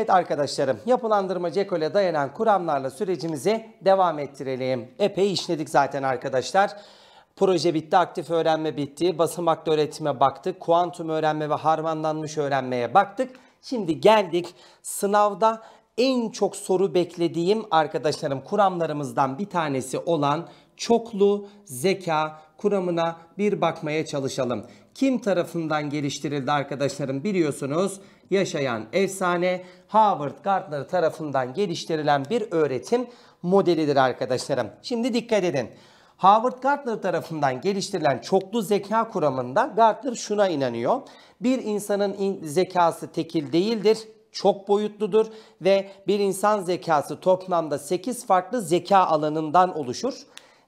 Evet arkadaşlarım yapılandırma CEKOL'e dayanan kuramlarla sürecimizi devam ettirelim. Epey işledik zaten arkadaşlar. Proje bitti, aktif öğrenme bitti, basamaklı öğretime baktık, kuantum öğrenme ve harmanlanmış öğrenmeye baktık. Şimdi geldik sınavda en çok soru beklediğim arkadaşlarım kuramlarımızdan bir tanesi olan çoklu zeka kuramına bir bakmaya çalışalım kim tarafından geliştirildi arkadaşlarım biliyorsunuz. Yaşayan efsane Harvard Gardner tarafından geliştirilen bir öğretim modelidir arkadaşlarım. Şimdi dikkat edin. Howard Gardner tarafından geliştirilen çoklu zeka kuramında Gardner şuna inanıyor. Bir insanın zekası tekil değildir, çok boyutludur ve bir insan zekası toplamda 8 farklı zeka alanından oluşur.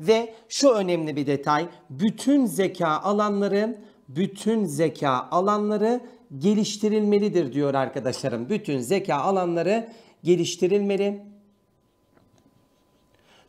Ve şu önemli bir detay, bütün zeka alanları bütün zeka alanları geliştirilmelidir diyor arkadaşlarım. Bütün zeka alanları geliştirilmeli.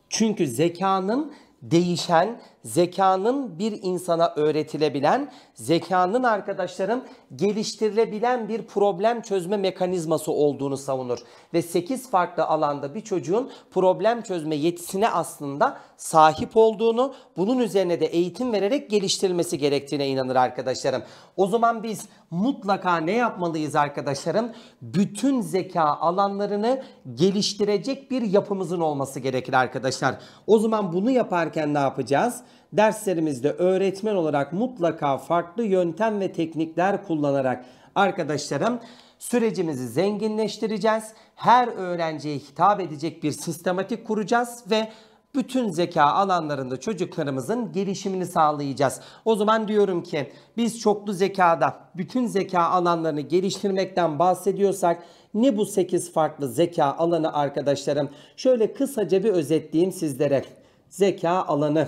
Çünkü zekanın değişen, zekanın bir insana öğretilebilen, zekanın arkadaşların geliştirilebilen bir problem çözme mekanizması olduğunu savunur. Ve 8 farklı alanda bir çocuğun problem çözme yetisine aslında sahip olduğunu, bunun üzerine de eğitim vererek geliştirilmesi gerektiğine inanır arkadaşlarım. O zaman biz mutlaka ne yapmalıyız arkadaşlarım? Bütün zeka alanlarını geliştirecek bir yapımızın olması gerekir arkadaşlar. O zaman bunu yaparken ne yapacağız? derslerimizde öğretmen olarak mutlaka farklı yöntem ve teknikler kullanarak arkadaşlarım sürecimizi zenginleştireceğiz. Her öğrenciye hitap edecek bir sistematik kuracağız ve bütün zeka alanlarında çocuklarımızın gelişimini sağlayacağız. O zaman diyorum ki biz çoklu zekada bütün zeka alanlarını geliştirmekten bahsediyorsak ne bu 8 farklı zeka alanı arkadaşlarım? Şöyle kısaca bir özetleyeyim sizlere. Zeka alanı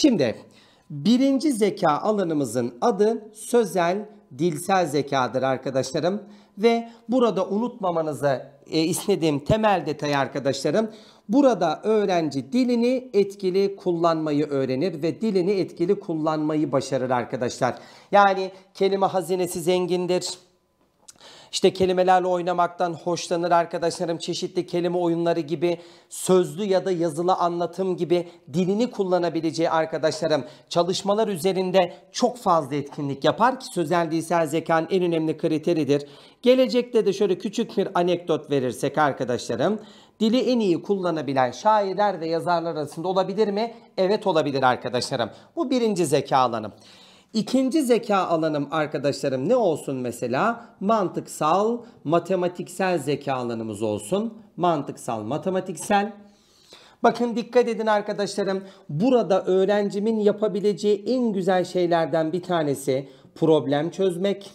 Şimdi birinci zeka alanımızın adı sözel dilsel zekadır arkadaşlarım. Ve burada unutmamanızı e, istediğim temel detay arkadaşlarım. Burada öğrenci dilini etkili kullanmayı öğrenir ve dilini etkili kullanmayı başarır arkadaşlar. Yani kelime hazinesi zengindir işte kelimelerle oynamaktan hoşlanır arkadaşlarım. Çeşitli kelime oyunları gibi sözlü ya da yazılı anlatım gibi dilini kullanabileceği arkadaşlarım çalışmalar üzerinde çok fazla etkinlik yapar ki sözel dilsel zekanın en önemli kriteridir. Gelecekte de şöyle küçük bir anekdot verirsek arkadaşlarım. Dili en iyi kullanabilen şairler ve yazarlar arasında olabilir mi? Evet olabilir arkadaşlarım. Bu birinci zeka alanım. İkinci zeka alanım arkadaşlarım ne olsun mesela? Mantıksal, matematiksel zeka alanımız olsun. Mantıksal, matematiksel. Bakın dikkat edin arkadaşlarım. Burada öğrencimin yapabileceği en güzel şeylerden bir tanesi problem çözmek.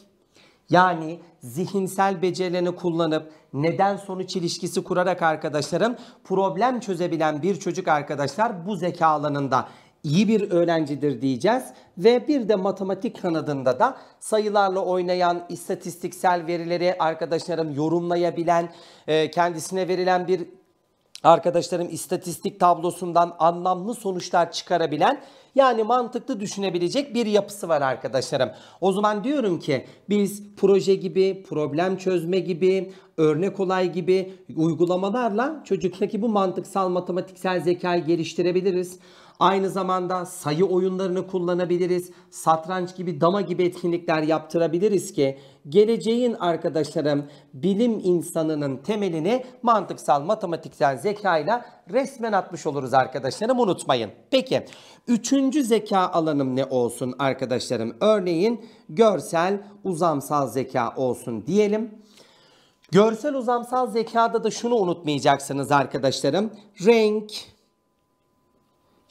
Yani zihinsel becerilerini kullanıp neden sonuç ilişkisi kurarak arkadaşlarım problem çözebilen bir çocuk arkadaşlar bu zeka alanında iyi bir öğrencidir diyeceğiz. Ve bir de matematik kanadında da sayılarla oynayan, istatistiksel verileri arkadaşlarım yorumlayabilen, e, kendisine verilen bir arkadaşlarım istatistik tablosundan anlamlı sonuçlar çıkarabilen yani mantıklı düşünebilecek bir yapısı var arkadaşlarım. O zaman diyorum ki biz proje gibi, problem çözme gibi, örnek olay gibi uygulamalarla çocuktaki bu mantıksal matematiksel zekayı geliştirebiliriz. Aynı zamanda sayı oyunlarını kullanabiliriz. Satranç gibi dama gibi etkinlikler yaptırabiliriz ki geleceğin arkadaşlarım bilim insanının temelini mantıksal matematiksel zekayla resmen atmış oluruz arkadaşlarım unutmayın. Peki üçüncü zeka alanım ne olsun arkadaşlarım? Örneğin görsel uzamsal zeka olsun diyelim. Görsel uzamsal zekada da şunu unutmayacaksınız arkadaşlarım. Renk,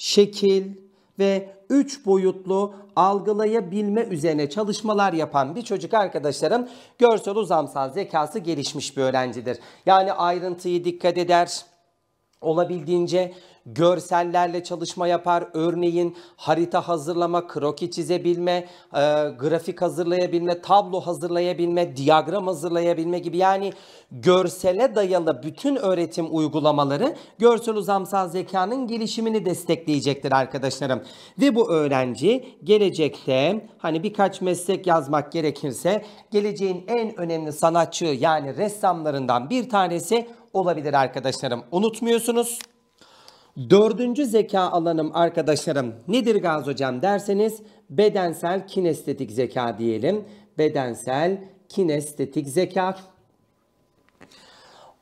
şekil ve üç boyutlu algılayabilme üzerine çalışmalar yapan bir çocuk arkadaşlarım görsel uzamsal zekası gelişmiş bir öğrencidir. Yani ayrıntıyı dikkat eder, olabildiğince görsellerle çalışma yapar. Örneğin harita hazırlama, kroki çizebilme, e, grafik hazırlayabilme, tablo hazırlayabilme, diyagram hazırlayabilme gibi yani görsele dayalı bütün öğretim uygulamaları görsel uzamsal zekanın gelişimini destekleyecektir arkadaşlarım. Ve bu öğrenci gelecekte hani birkaç meslek yazmak gerekirse geleceğin en önemli sanatçı yani ressamlarından bir tanesi olabilir arkadaşlarım. Unutmuyorsunuz. Dördüncü zeka alanım arkadaşlarım nedir Gaz Hocam derseniz bedensel kinestetik zeka diyelim. Bedensel kinestetik zeka.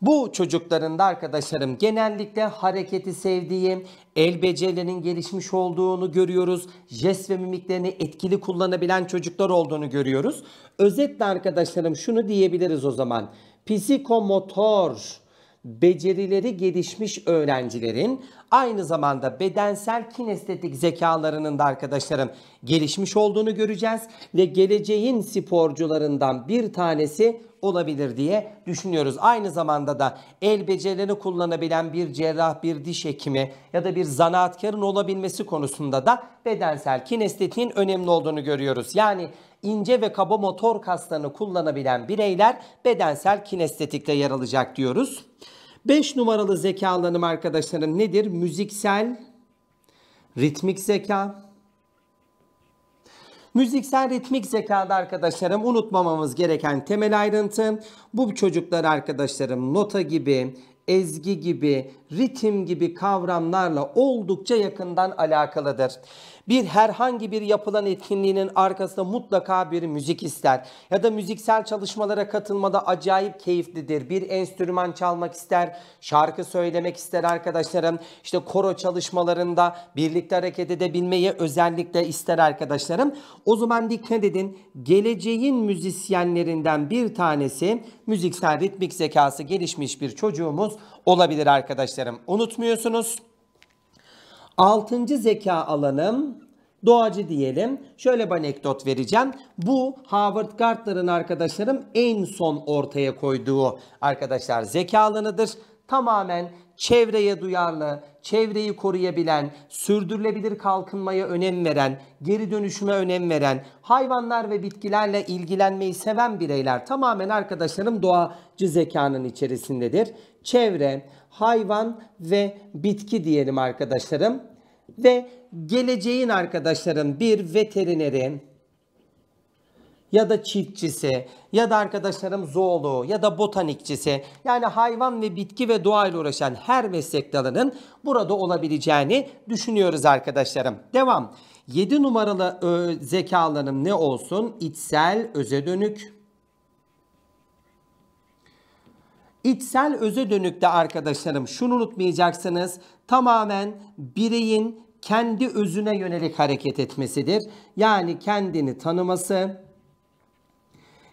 Bu çocukların da arkadaşlarım genellikle hareketi sevdiği, el becerilerinin gelişmiş olduğunu görüyoruz. Jest ve mimiklerini etkili kullanabilen çocuklar olduğunu görüyoruz. Özetle arkadaşlarım şunu diyebiliriz o zaman. Psikomotor becerileri gelişmiş öğrencilerin aynı zamanda bedensel kinestetik zekalarının da arkadaşlarım gelişmiş olduğunu göreceğiz ve geleceğin sporcularından bir tanesi olabilir diye düşünüyoruz. Aynı zamanda da el becerilerini kullanabilen bir cerrah, bir diş hekimi ya da bir zanaatkarın olabilmesi konusunda da bedensel kinestetiğin önemli olduğunu görüyoruz. Yani ince ve kaba motor kaslarını kullanabilen bireyler bedensel kinestetikte yer alacak diyoruz. 5 numaralı zeka alanım arkadaşlarım nedir? Müziksel, ritmik zeka. Müziksel ritmik zekada arkadaşlarım unutmamamız gereken temel ayrıntı bu çocuklar arkadaşlarım nota gibi, ezgi gibi ritim gibi kavramlarla oldukça yakından alakalıdır. Bir herhangi bir yapılan etkinliğinin arkasında mutlaka bir müzik ister ya da müziksel çalışmalara katılmada acayip keyiflidir. Bir enstrüman çalmak ister, şarkı söylemek ister arkadaşlarım. İşte koro çalışmalarında birlikte hareket edebilmeyi özellikle ister arkadaşlarım. O zaman dikkat edin geleceğin müzisyenlerinden bir tanesi müziksel ritmik zekası gelişmiş bir çocuğumuz olabilir arkadaşlarım. Unutmuyorsunuz. Altıncı zeka alanım doğacı diyelim. Şöyle bir anekdot vereceğim. Bu Harvard Gardner'ın arkadaşlarım en son ortaya koyduğu arkadaşlar zeka alanıdır. Tamamen çevreye duyarlı, çevreyi koruyabilen, sürdürülebilir kalkınmaya önem veren, geri dönüşüme önem veren, hayvanlar ve bitkilerle ilgilenmeyi seven bireyler tamamen arkadaşlarım doğacı zekanın içerisindedir. Çevre, hayvan ve bitki diyelim arkadaşlarım. Ve geleceğin arkadaşlarım bir veterinerin ya da çiftçisi ya da arkadaşlarım zooloğu ya da botanikçisi yani hayvan ve bitki ve doğayla uğraşan her meslek dalının burada olabileceğini düşünüyoruz arkadaşlarım. Devam. 7 numaralı ö, zeka alanım ne olsun? İçsel, öze dönük, İçsel öze dönük de arkadaşlarım şunu unutmayacaksınız. Tamamen bireyin kendi özüne yönelik hareket etmesidir. Yani kendini tanıması,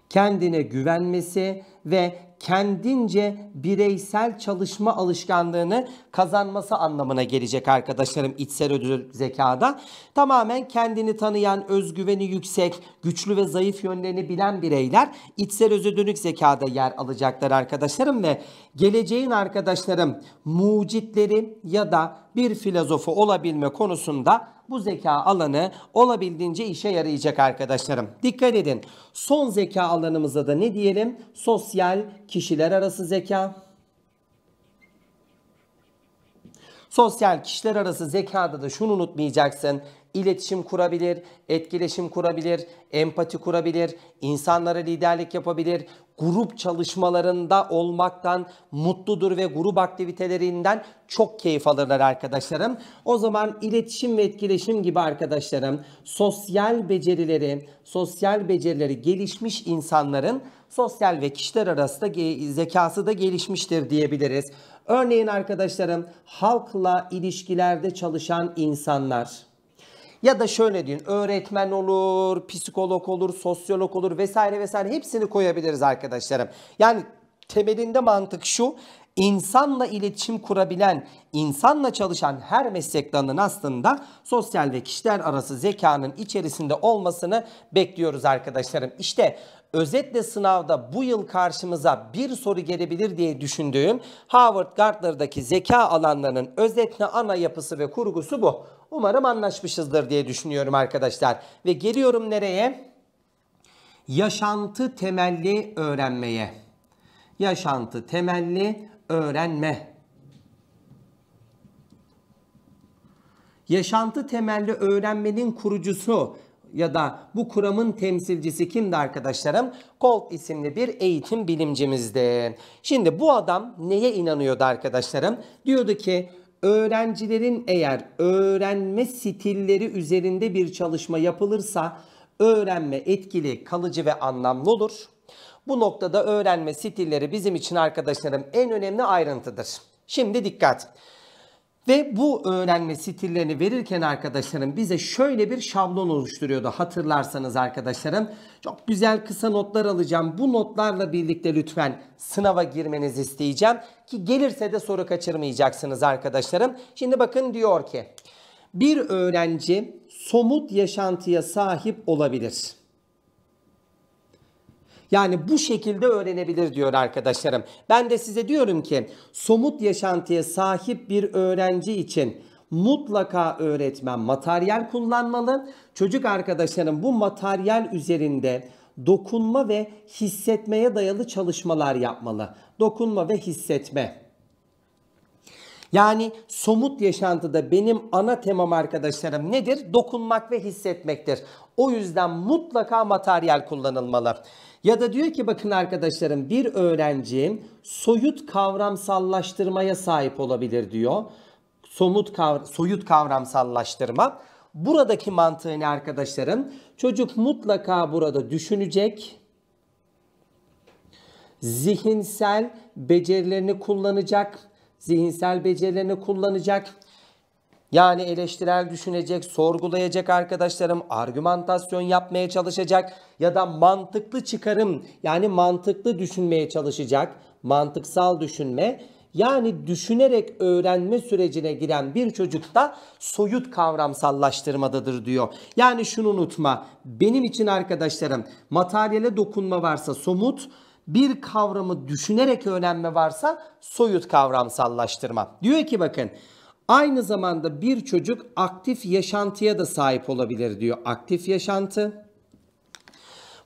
kendine güvenmesi ve kendince bireysel çalışma alışkanlığını kazanması anlamına gelecek arkadaşlarım içsel ödül zekada. Tamamen kendini tanıyan, özgüveni yüksek, güçlü ve zayıf yönlerini bilen bireyler içsel özgürlük zekada yer alacaklar arkadaşlarım ve geleceğin arkadaşlarım mucitleri ya da bir filozofu olabilme konusunda bu zeka alanı olabildiğince işe yarayacak arkadaşlarım. Dikkat edin. Son zeka alanımıza da ne diyelim? Sosyal kişiler arası zeka. Sosyal kişiler arası zekada da şunu unutmayacaksın iletişim kurabilir, etkileşim kurabilir, empati kurabilir, insanlara liderlik yapabilir, grup çalışmalarında olmaktan mutludur ve grup aktivitelerinden çok keyif alırlar arkadaşlarım. O zaman iletişim ve etkileşim gibi arkadaşlarım sosyal becerileri, sosyal becerileri gelişmiş insanların sosyal ve kişiler arasında zekası da gelişmiştir diyebiliriz. Örneğin arkadaşlarım halkla ilişkilerde çalışan insanlar ya da şöyle diyin öğretmen olur, psikolog olur, sosyolog olur vesaire vesaire hepsini koyabiliriz arkadaşlarım. Yani temelinde mantık şu insanla iletişim kurabilen, insanla çalışan her meslek dalının aslında sosyal ve kişiler arası zekanın içerisinde olmasını bekliyoruz arkadaşlarım. İşte özetle sınavda bu yıl karşımıza bir soru gelebilir diye düşündüğüm Harvard Gardner'daki zeka alanlarının özetle ana yapısı ve kurgusu bu. Umarım anlaşmışızdır diye düşünüyorum arkadaşlar. Ve geliyorum nereye? Yaşantı temelli öğrenmeye. Yaşantı temelli öğrenme. Yaşantı temelli öğrenmenin kurucusu ya da bu kuramın temsilcisi kimdi arkadaşlarım? Colt isimli bir eğitim bilimcimizdi. Şimdi bu adam neye inanıyordu arkadaşlarım? Diyordu ki öğrencilerin eğer öğrenme stilleri üzerinde bir çalışma yapılırsa öğrenme etkili, kalıcı ve anlamlı olur. Bu noktada öğrenme stilleri bizim için arkadaşlarım en önemli ayrıntıdır. Şimdi dikkat. Ve bu öğrenme stillerini verirken arkadaşlarım bize şöyle bir şablon oluşturuyordu hatırlarsanız arkadaşlarım. Çok güzel kısa notlar alacağım. Bu notlarla birlikte lütfen sınava girmenizi isteyeceğim. Ki gelirse de soru kaçırmayacaksınız arkadaşlarım. Şimdi bakın diyor ki bir öğrenci somut yaşantıya sahip olabilir. Yani bu şekilde öğrenebilir diyor arkadaşlarım. Ben de size diyorum ki somut yaşantıya sahip bir öğrenci için mutlaka öğretmen materyal kullanmalı. Çocuk arkadaşlarım bu materyal üzerinde dokunma ve hissetmeye dayalı çalışmalar yapmalı. Dokunma ve hissetme. Yani somut yaşantıda benim ana temam arkadaşlarım nedir? Dokunmak ve hissetmektir. O yüzden mutlaka materyal kullanılmalı. Ya da diyor ki bakın arkadaşlarım bir öğrenci soyut kavramsallaştırmaya sahip olabilir diyor. Somut kavra soyut kavramsallaştırma. Buradaki mantığı ne arkadaşlarım? Çocuk mutlaka burada düşünecek. Zihinsel becerilerini kullanacak. Zihinsel becerilerini kullanacak yani eleştirel düşünecek, sorgulayacak arkadaşlarım, argümantasyon yapmaya çalışacak ya da mantıklı çıkarım yani mantıklı düşünmeye çalışacak, mantıksal düşünme yani düşünerek öğrenme sürecine giren bir çocukta soyut kavramsallaştırmadadır diyor. Yani şunu unutma. Benim için arkadaşlarım materyale dokunma varsa somut, bir kavramı düşünerek öğrenme varsa soyut kavramsallaştırma. Diyor ki bakın Aynı zamanda bir çocuk aktif yaşantıya da sahip olabilir diyor. Aktif yaşantı.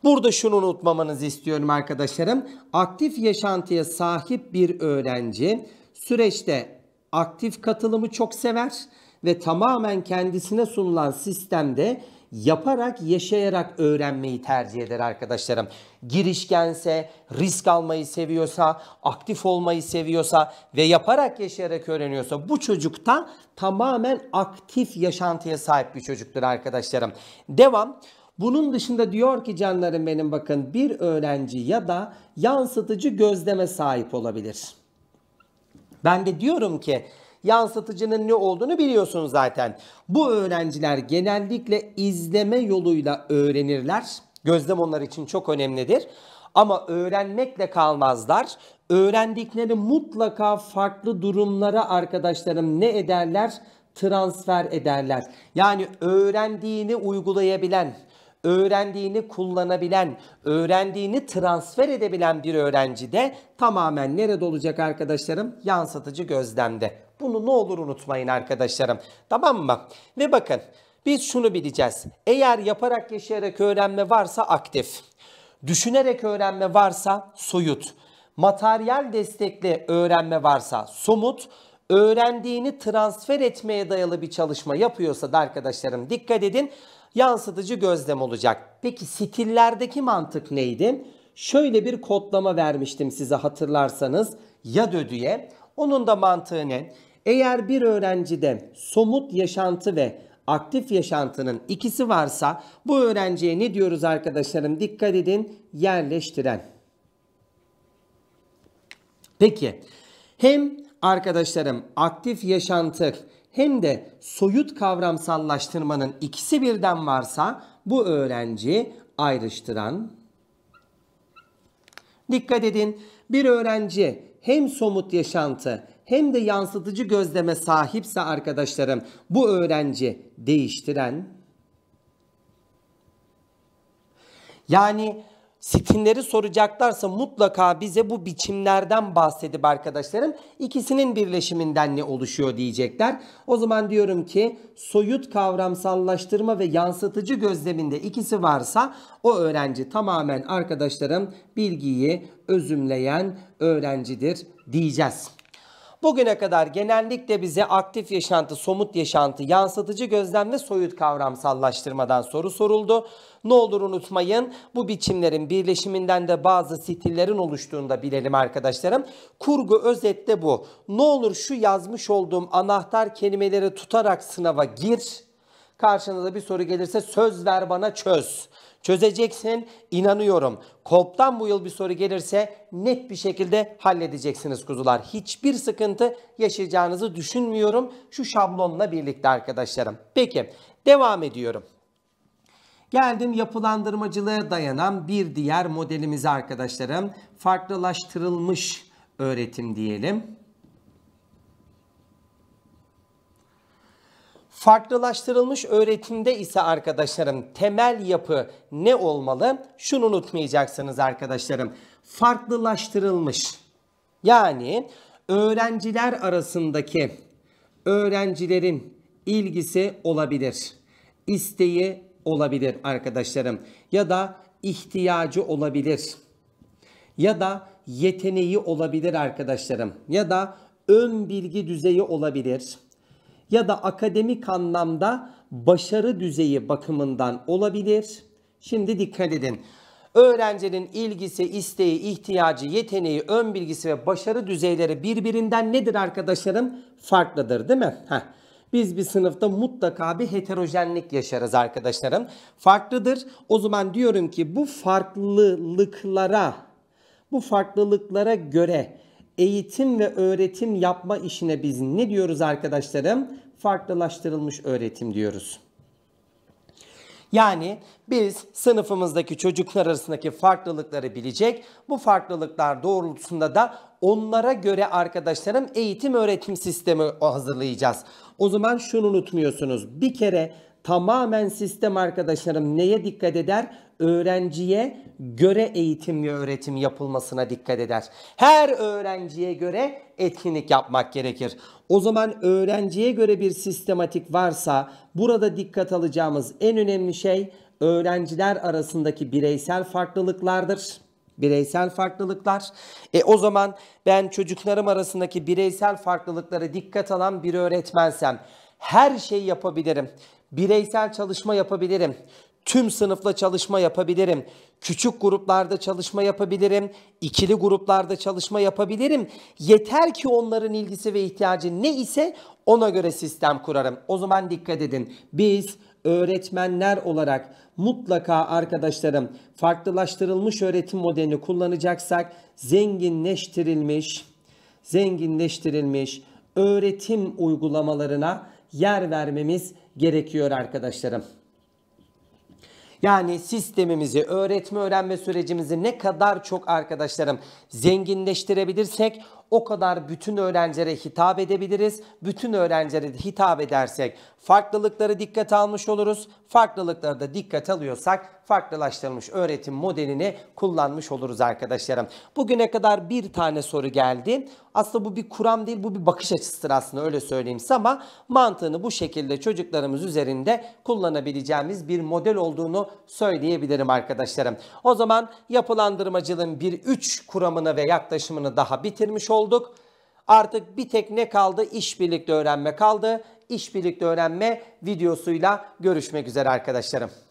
Burada şunu unutmamanızı istiyorum arkadaşlarım. Aktif yaşantıya sahip bir öğrenci süreçte aktif katılımı çok sever ve tamamen kendisine sunulan sistemde yaparak, yaşayarak öğrenmeyi tercih eder arkadaşlarım. Girişkense, risk almayı seviyorsa, aktif olmayı seviyorsa ve yaparak yaşayarak öğreniyorsa bu çocukta tamamen aktif yaşantıya sahip bir çocuktur arkadaşlarım. Devam. Bunun dışında diyor ki canlarım benim bakın bir öğrenci ya da yansıtıcı gözleme sahip olabilir. Ben de diyorum ki yansıtıcının ne olduğunu biliyorsun zaten. Bu öğrenciler genellikle izleme yoluyla öğrenirler. Gözlem onlar için çok önemlidir. Ama öğrenmekle kalmazlar. Öğrendikleri mutlaka farklı durumlara arkadaşlarım ne ederler? Transfer ederler. Yani öğrendiğini uygulayabilen, öğrendiğini kullanabilen, öğrendiğini transfer edebilen bir öğrenci de tamamen nerede olacak arkadaşlarım? Yansıtıcı gözlemde bunu ne olur unutmayın arkadaşlarım. Tamam mı? Ve bakın biz şunu bileceğiz. Eğer yaparak yaşayarak öğrenme varsa aktif. Düşünerek öğrenme varsa soyut. Materyal destekli öğrenme varsa somut öğrendiğini transfer etmeye dayalı bir çalışma yapıyorsa da arkadaşlarım dikkat edin yansıtıcı gözlem olacak. Peki stillerdeki mantık neydi? Şöyle bir kodlama vermiştim size hatırlarsanız ya dödüye, Onun da mantığı ne? Eğer bir öğrencide somut yaşantı ve aktif yaşantının ikisi varsa bu öğrenciye ne diyoruz arkadaşlarım? Dikkat edin yerleştiren. Peki hem arkadaşlarım aktif yaşantı hem de soyut kavramsallaştırmanın ikisi birden varsa bu öğrenci ayrıştıran. Dikkat edin bir öğrenci hem somut yaşantı hem de yansıtıcı gözleme sahipse arkadaşlarım bu öğrenci değiştiren yani Sitinleri soracaklarsa mutlaka bize bu biçimlerden bahsedip arkadaşlarım ikisinin birleşiminden ne oluşuyor diyecekler. O zaman diyorum ki soyut kavramsallaştırma ve yansıtıcı gözleminde ikisi varsa o öğrenci tamamen arkadaşlarım bilgiyi özümleyen öğrencidir diyeceğiz. Bugüne kadar genellikle bize aktif yaşantı, somut yaşantı, yansıtıcı gözlem ve soyut kavramsallaştırmadan soru soruldu. Ne olur unutmayın bu biçimlerin birleşiminden de bazı stillerin oluştuğunu da bilelim arkadaşlarım. Kurgu özette bu. Ne olur şu yazmış olduğum anahtar kelimeleri tutarak sınava gir. Karşına da bir soru gelirse söz ver bana çöz. Çözeceksin inanıyorum. Kolptan bu yıl bir soru gelirse net bir şekilde halledeceksiniz kuzular. Hiçbir sıkıntı yaşayacağınızı düşünmüyorum şu şablonla birlikte arkadaşlarım. Peki devam ediyorum. Geldim yapılandırmacılığa dayanan bir diğer modelimize arkadaşlarım. Farklılaştırılmış öğretim diyelim. Farklılaştırılmış öğretimde ise arkadaşlarım temel yapı ne olmalı? Şunu unutmayacaksınız arkadaşlarım. Farklılaştırılmış yani öğrenciler arasındaki öğrencilerin ilgisi olabilir. isteği olabilir arkadaşlarım ya da ihtiyacı olabilir ya da yeteneği olabilir arkadaşlarım ya da ön bilgi düzeyi olabilir ya da akademik anlamda başarı düzeyi bakımından olabilir. Şimdi dikkat edin. Öğrencinin ilgisi, isteği, ihtiyacı, yeteneği, ön bilgisi ve başarı düzeyleri birbirinden nedir arkadaşlarım? Farklıdır değil mi? Heh. Biz bir sınıfta mutlaka bir heterojenlik yaşarız arkadaşlarım. Farklıdır. O zaman diyorum ki bu farklılıklara, bu farklılıklara göre eğitim ve öğretim yapma işine biz ne diyoruz arkadaşlarım? farklılaştırılmış öğretim diyoruz. Yani biz sınıfımızdaki çocuklar arasındaki farklılıkları bilecek. Bu farklılıklar doğrultusunda da onlara göre arkadaşlarım eğitim öğretim sistemi hazırlayacağız. O zaman şunu unutmuyorsunuz. Bir kere tamamen sistem arkadaşlarım neye dikkat eder? öğrenciye göre eğitim ve öğretim yapılmasına dikkat eder. Her öğrenciye göre etkinlik yapmak gerekir. O zaman öğrenciye göre bir sistematik varsa burada dikkat alacağımız en önemli şey öğrenciler arasındaki bireysel farklılıklardır bireysel farklılıklar. E o zaman ben çocuklarım arasındaki bireysel farklılıklara dikkat alan bir öğretmensem her şeyi yapabilirim. Bireysel çalışma yapabilirim. Tüm sınıfla çalışma yapabilirim. Küçük gruplarda çalışma yapabilirim. ikili gruplarda çalışma yapabilirim. Yeter ki onların ilgisi ve ihtiyacı ne ise ona göre sistem kurarım. O zaman dikkat edin. Biz öğretmenler olarak mutlaka arkadaşlarım farklılaştırılmış öğretim modelini kullanacaksak zenginleştirilmiş zenginleştirilmiş öğretim uygulamalarına yer vermemiz gerekiyor arkadaşlarım. Yani sistemimizi, öğretme öğrenme sürecimizi ne kadar çok arkadaşlarım zenginleştirebilirsek o kadar bütün öğrencilere hitap edebiliriz. Bütün öğrencilere hitap edersek farklılıkları dikkate almış oluruz. Farklılıkları da dikkate alıyorsak farklılaştırılmış öğretim modelini kullanmış oluruz arkadaşlarım. Bugüne kadar bir tane soru geldi. Aslında bu bir kuram değil bu bir bakış açısıdır aslında öyle söyleyeyim size ama mantığını bu şekilde çocuklarımız üzerinde kullanabileceğimiz bir model olduğunu söyleyebilirim arkadaşlarım. O zaman yapılandırmacılığın bir üç kuramını ve yaklaşımını daha bitirmiş olduk olduk. Artık bir tek ne kaldı? İşbirlikte öğrenme kaldı. İşbirlikte öğrenme videosuyla görüşmek üzere arkadaşlarım.